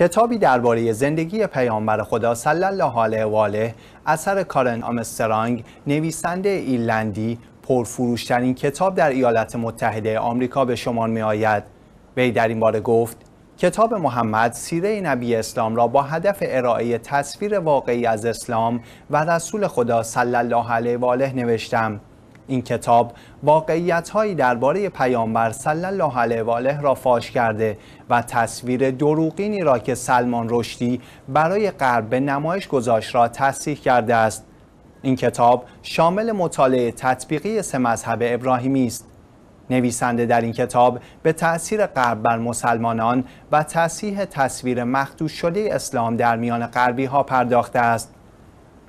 کتابی درباره زندگی پیامبر خدا صلی الله علیه و آله اثر کارن آمسترانگ نویسنده ایرلندی پرفروشترین کتاب در ایالات متحده آمریکا به شمار می آید وی در این باره گفت کتاب محمد سیره نبی اسلام را با هدف ارائه تصویر واقعی از اسلام و رسول خدا صلی الله علیه و آله نوشتم این کتاب واقعیت هایی درباره پیامبر صلی الله علیه و آله را فاش کرده و تصویر دروغینی را که سلمان رشدی برای غرب به نمایش گذاشت را تصحیح کرده است این کتاب شامل مطالعه تطبیقی سه مذهب ابراهیمی است نویسنده در این کتاب به تأثیر غرب بر مسلمانان و تصحیح تصویر مخدوش شده اسلام در میان غربی ها پرداخته است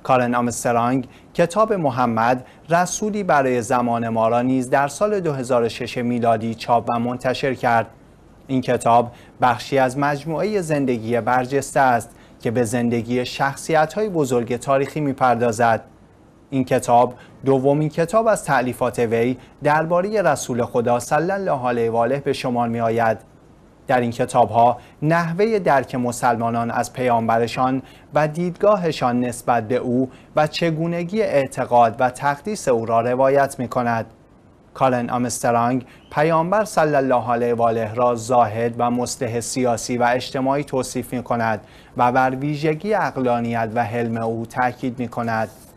کارن آمسترانگ کتاب محمد رسولی برای زمان ما را نیز در سال 2006 میلادی چاپ و منتشر کرد این کتاب بخشی از مجموعه زندگی برجسته است که به زندگی شخصیت های بزرگ تاریخی میپردازد این کتاب دومین کتاب از تعلیفات وی درباره رسول خدا صلی الله علیه و آله به شمار می آید در این کتاب ها نحوه درک مسلمانان از پیامبرشان و دیدگاهشان نسبت به او و چگونگی اعتقاد و تقدیس او را روایت می کند. کالن آمسترانگ پیامبر صلی الله علیه و آله را زاهد و مسته سیاسی و اجتماعی توصیف می کند و بر ویژگی اقلانیت و حلم او تاکید می کند.